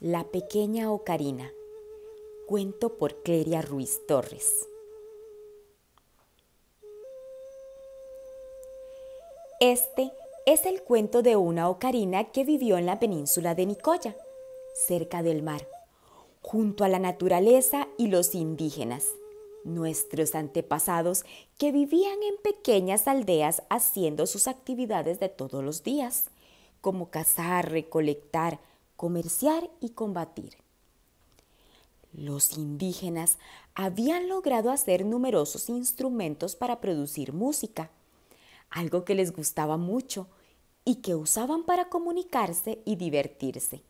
La pequeña ocarina. Cuento por Cleria Ruiz Torres. Este es el cuento de una ocarina que vivió en la península de Nicoya, cerca del mar, junto a la naturaleza y los indígenas, nuestros antepasados que vivían en pequeñas aldeas haciendo sus actividades de todos los días, como cazar, recolectar, comerciar y combatir. Los indígenas habían logrado hacer numerosos instrumentos para producir música, algo que les gustaba mucho y que usaban para comunicarse y divertirse.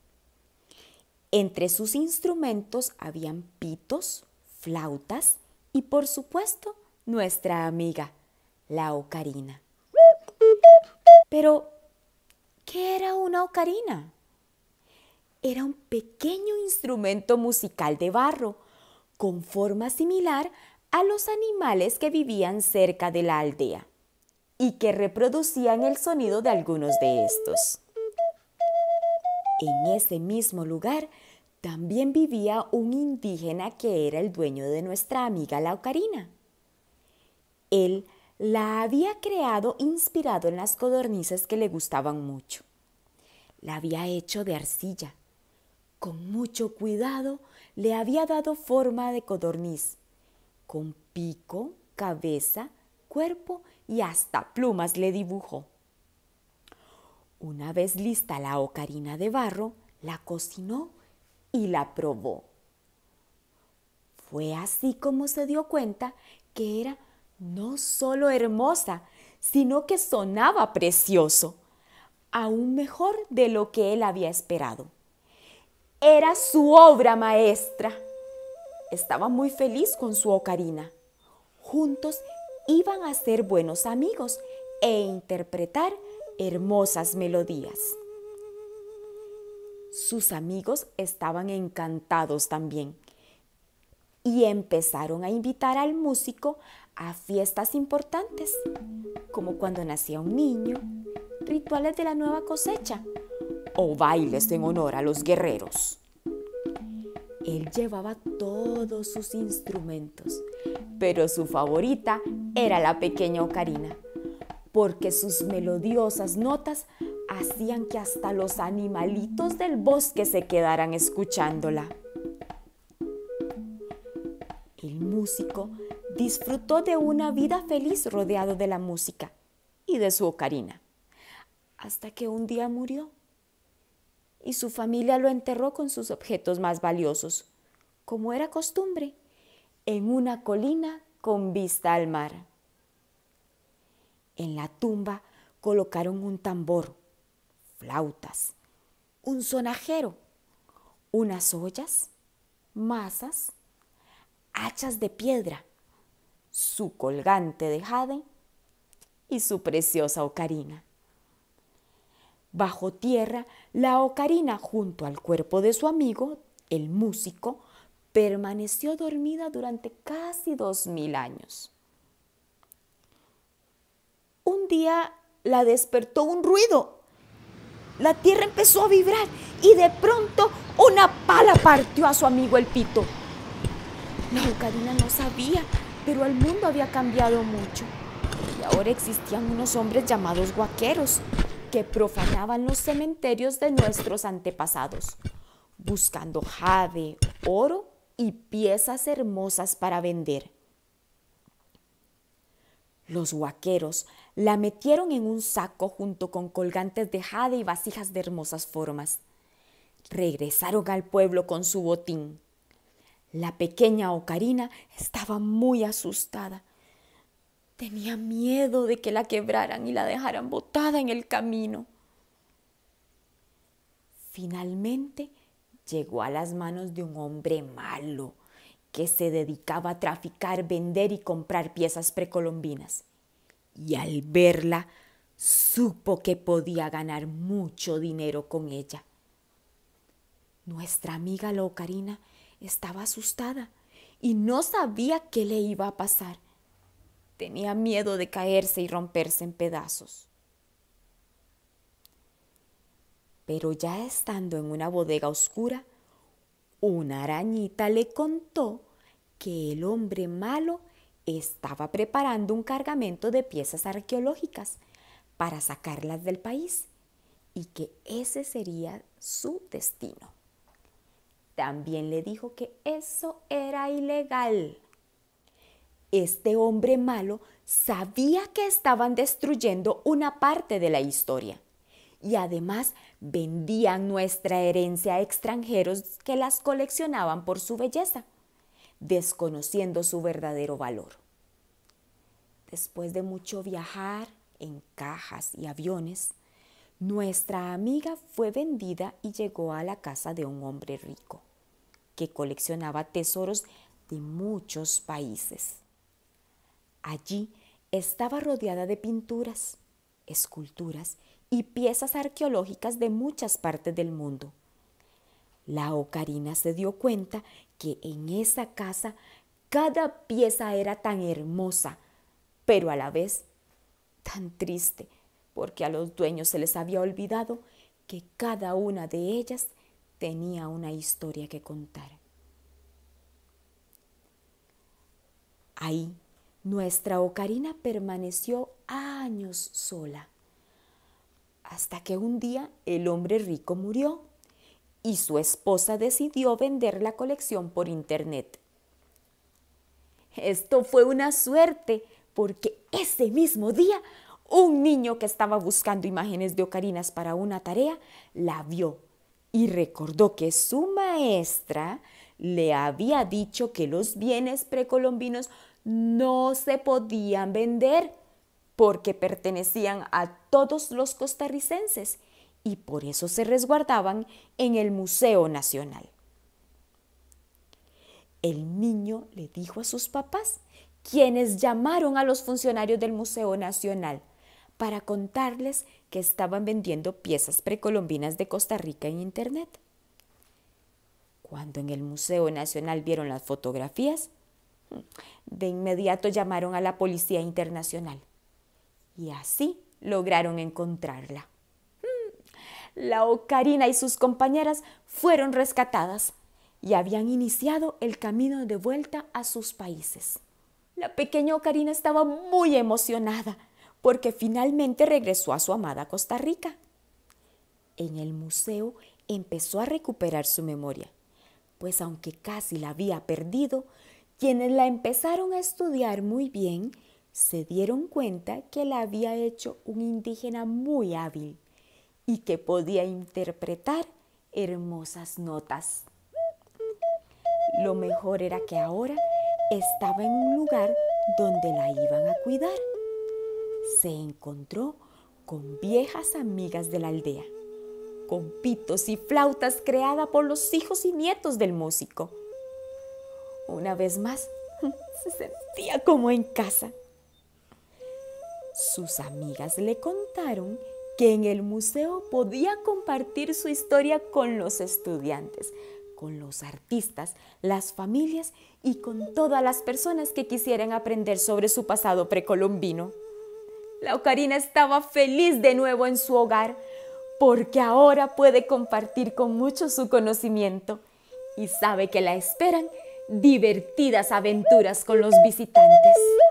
Entre sus instrumentos habían pitos, flautas y por supuesto nuestra amiga, la ocarina. Pero, ¿qué era una ocarina? era un pequeño instrumento musical de barro, con forma similar a los animales que vivían cerca de la aldea y que reproducían el sonido de algunos de estos. En ese mismo lugar también vivía un indígena que era el dueño de nuestra amiga la ocarina. Él la había creado inspirado en las codornices que le gustaban mucho. La había hecho de arcilla con mucho cuidado le había dado forma de codorniz, con pico, cabeza, cuerpo y hasta plumas le dibujó. Una vez lista la ocarina de barro, la cocinó y la probó. Fue así como se dio cuenta que era no solo hermosa, sino que sonaba precioso, aún mejor de lo que él había esperado. Era su obra maestra. Estaba muy feliz con su ocarina. Juntos iban a ser buenos amigos e interpretar hermosas melodías. Sus amigos estaban encantados también y empezaron a invitar al músico a fiestas importantes, como cuando nacía un niño, rituales de la nueva cosecha o bailes en honor a los guerreros. Él llevaba todos sus instrumentos, pero su favorita era la pequeña ocarina, porque sus melodiosas notas hacían que hasta los animalitos del bosque se quedaran escuchándola. El músico disfrutó de una vida feliz rodeado de la música y de su ocarina, hasta que un día murió y su familia lo enterró con sus objetos más valiosos, como era costumbre, en una colina con vista al mar. En la tumba colocaron un tambor, flautas, un sonajero, unas ollas, masas, hachas de piedra, su colgante de jade y su preciosa ocarina. Bajo tierra, la ocarina junto al cuerpo de su amigo, el músico, permaneció dormida durante casi dos mil años. Un día la despertó un ruido. La tierra empezó a vibrar y de pronto una pala partió a su amigo el pito. La ocarina no sabía, pero el mundo había cambiado mucho. Y ahora existían unos hombres llamados guaqueros, que profanaban los cementerios de nuestros antepasados, buscando jade, oro y piezas hermosas para vender. Los huaqueros la metieron en un saco junto con colgantes de jade y vasijas de hermosas formas. Regresaron al pueblo con su botín. La pequeña Ocarina estaba muy asustada Tenía miedo de que la quebraran y la dejaran botada en el camino. Finalmente llegó a las manos de un hombre malo que se dedicaba a traficar, vender y comprar piezas precolombinas. Y al verla, supo que podía ganar mucho dinero con ella. Nuestra amiga Locarina estaba asustada y no sabía qué le iba a pasar. Tenía miedo de caerse y romperse en pedazos. Pero ya estando en una bodega oscura, una arañita le contó que el hombre malo estaba preparando un cargamento de piezas arqueológicas para sacarlas del país y que ese sería su destino. También le dijo que eso era ilegal este hombre malo sabía que estaban destruyendo una parte de la historia y además vendían nuestra herencia a extranjeros que las coleccionaban por su belleza, desconociendo su verdadero valor. Después de mucho viajar en cajas y aviones, nuestra amiga fue vendida y llegó a la casa de un hombre rico, que coleccionaba tesoros de muchos países. Allí estaba rodeada de pinturas, esculturas y piezas arqueológicas de muchas partes del mundo. La ocarina se dio cuenta que en esa casa cada pieza era tan hermosa, pero a la vez tan triste, porque a los dueños se les había olvidado que cada una de ellas tenía una historia que contar. Ahí, nuestra ocarina permaneció años sola, hasta que un día el hombre rico murió y su esposa decidió vender la colección por internet. Esto fue una suerte, porque ese mismo día un niño que estaba buscando imágenes de ocarinas para una tarea la vio y recordó que su maestra le había dicho que los bienes precolombinos no se podían vender porque pertenecían a todos los costarricenses y por eso se resguardaban en el Museo Nacional. El niño le dijo a sus papás, quienes llamaron a los funcionarios del Museo Nacional para contarles que estaban vendiendo piezas precolombinas de Costa Rica en Internet. Cuando en el Museo Nacional vieron las fotografías, de inmediato llamaron a la Policía Internacional y así lograron encontrarla. Hmm. La Ocarina y sus compañeras fueron rescatadas y habían iniciado el camino de vuelta a sus países. La pequeña Ocarina estaba muy emocionada porque finalmente regresó a su amada Costa Rica. En el museo empezó a recuperar su memoria pues aunque casi la había perdido, quienes la empezaron a estudiar muy bien se dieron cuenta que la había hecho un indígena muy hábil y que podía interpretar hermosas notas. Lo mejor era que ahora estaba en un lugar donde la iban a cuidar. Se encontró con viejas amigas de la aldea con pitos y flautas creada por los hijos y nietos del músico. Una vez más, se sentía como en casa. Sus amigas le contaron que en el museo podía compartir su historia con los estudiantes, con los artistas, las familias y con todas las personas que quisieran aprender sobre su pasado precolombino. La ocarina estaba feliz de nuevo en su hogar, porque ahora puede compartir con muchos su conocimiento y sabe que la esperan divertidas aventuras con los visitantes.